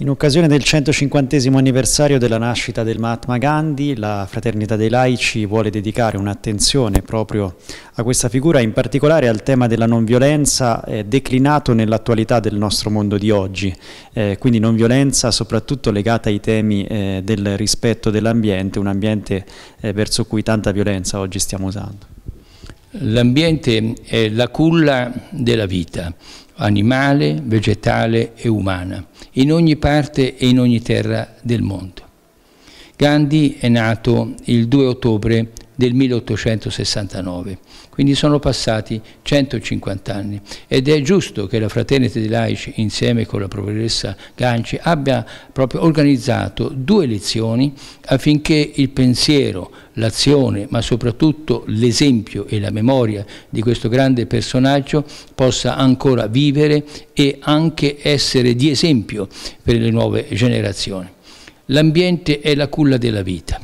In occasione del 150 anniversario della nascita del Mahatma Gandhi, la Fraternità dei Laici vuole dedicare un'attenzione proprio a questa figura, in particolare al tema della non violenza eh, declinato nell'attualità del nostro mondo di oggi, eh, quindi non violenza soprattutto legata ai temi eh, del rispetto dell'ambiente, un ambiente eh, verso cui tanta violenza oggi stiamo usando. L'ambiente è la culla della vita animale, vegetale e umana, in ogni parte e in ogni terra del mondo. Gandhi è nato il 2 ottobre del 1869 quindi sono passati 150 anni ed è giusto che la Fraternita dei Laici insieme con la professoressa Ganci abbia proprio organizzato due lezioni affinché il pensiero, l'azione ma soprattutto l'esempio e la memoria di questo grande personaggio possa ancora vivere e anche essere di esempio per le nuove generazioni. L'ambiente è la culla della vita.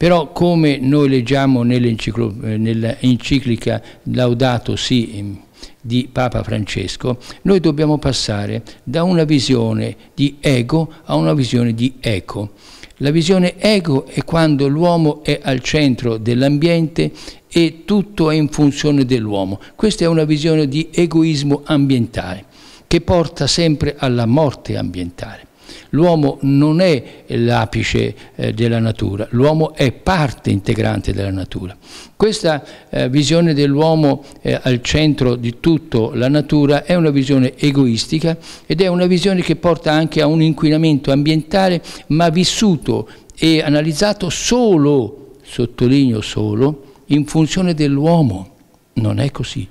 Però come noi leggiamo nell'enciclica eh, Laudato Si ehm, di Papa Francesco, noi dobbiamo passare da una visione di ego a una visione di eco. La visione ego è quando l'uomo è al centro dell'ambiente e tutto è in funzione dell'uomo. Questa è una visione di egoismo ambientale che porta sempre alla morte ambientale. L'uomo non è l'apice eh, della natura, l'uomo è parte integrante della natura. Questa eh, visione dell'uomo eh, al centro di tutto la natura è una visione egoistica ed è una visione che porta anche a un inquinamento ambientale, ma vissuto e analizzato solo, sottolineo solo, in funzione dell'uomo. Non è così.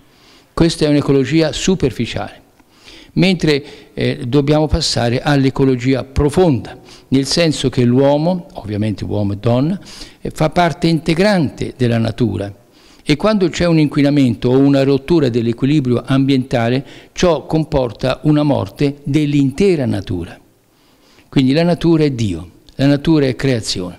Questa è un'ecologia superficiale mentre eh, dobbiamo passare all'ecologia profonda, nel senso che l'uomo, ovviamente uomo e donna, eh, fa parte integrante della natura e quando c'è un inquinamento o una rottura dell'equilibrio ambientale, ciò comporta una morte dell'intera natura. Quindi la natura è Dio, la natura è creazione.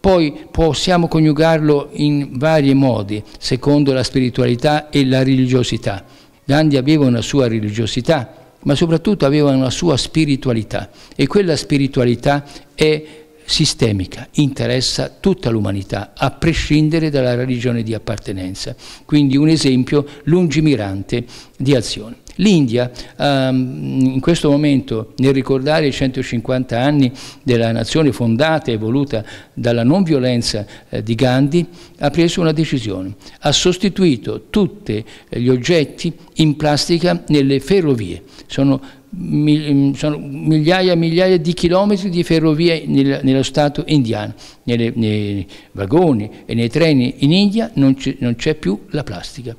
Poi possiamo coniugarlo in vari modi, secondo la spiritualità e la religiosità. Gandhi aveva una sua religiosità, ma soprattutto aveva una sua spiritualità e quella spiritualità è sistemica, interessa tutta l'umanità, a prescindere dalla religione di appartenenza. Quindi un esempio lungimirante di azione. L'India, ehm, in questo momento, nel ricordare i 150 anni della nazione fondata e voluta dalla non violenza eh, di Gandhi, ha preso una decisione. Ha sostituito tutti eh, gli oggetti in plastica nelle ferrovie. Sono, mi, mm, sono migliaia e migliaia di chilometri di ferrovie nel, nello Stato indiano. Nelle, nei vagoni e nei treni in India non c'è più la plastica.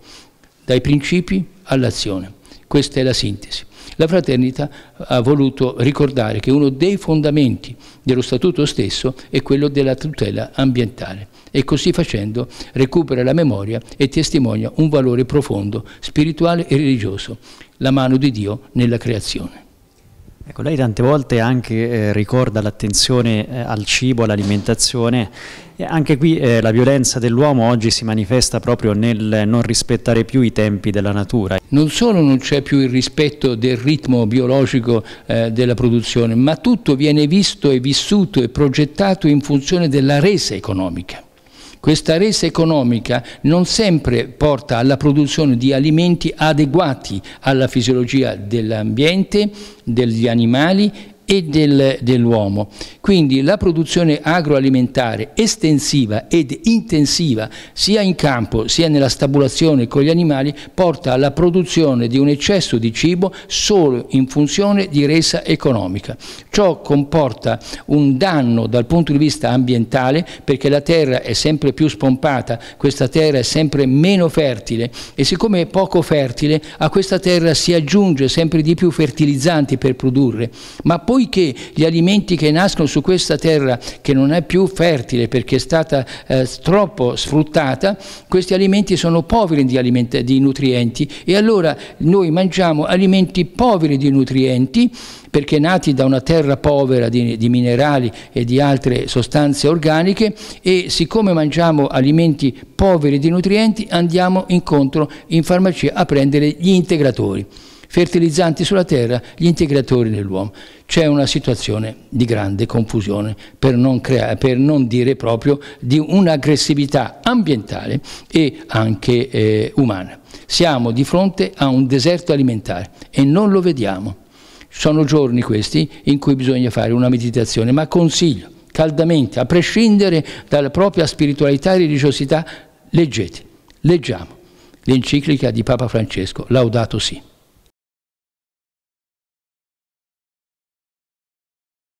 Dai principi all'azione. Questa è la sintesi. La fraternita ha voluto ricordare che uno dei fondamenti dello statuto stesso è quello della tutela ambientale e così facendo recupera la memoria e testimonia un valore profondo, spirituale e religioso, la mano di Dio nella creazione. Ecco, lei tante volte anche eh, ricorda l'attenzione eh, al cibo, all'alimentazione, e anche qui eh, la violenza dell'uomo oggi si manifesta proprio nel non rispettare più i tempi della natura. Non solo non c'è più il rispetto del ritmo biologico eh, della produzione, ma tutto viene visto e vissuto e progettato in funzione della resa economica. Questa resa economica non sempre porta alla produzione di alimenti adeguati alla fisiologia dell'ambiente, degli animali e del, dell'uomo. Quindi la produzione agroalimentare estensiva ed intensiva sia in campo sia nella stabulazione con gli animali porta alla produzione di un eccesso di cibo solo in funzione di resa economica. Ciò comporta un danno dal punto di vista ambientale perché la terra è sempre più spompata, questa terra è sempre meno fertile e siccome è poco fertile a questa terra si aggiunge sempre di più fertilizzanti per produrre, ma poi poiché gli alimenti che nascono su questa terra che non è più fertile perché è stata eh, troppo sfruttata, questi alimenti sono poveri di, aliment di nutrienti e allora noi mangiamo alimenti poveri di nutrienti perché nati da una terra povera di, di, minerali e di altre sostanze organiche e siccome mangiamo alimenti poveri di nutrienti andiamo incontro in farmacia a prendere gli integratori fertilizzanti sulla terra, gli integratori nell'uomo. C'è una situazione di grande confusione, per non, creare, per non dire proprio di un'aggressività ambientale e anche eh, umana. Siamo di fronte a un deserto alimentare e non lo vediamo. Sono giorni questi in cui bisogna fare una meditazione, ma consiglio caldamente, a prescindere dalla propria spiritualità e religiosità, leggete, leggiamo l'enciclica di Papa Francesco, Laudato sì.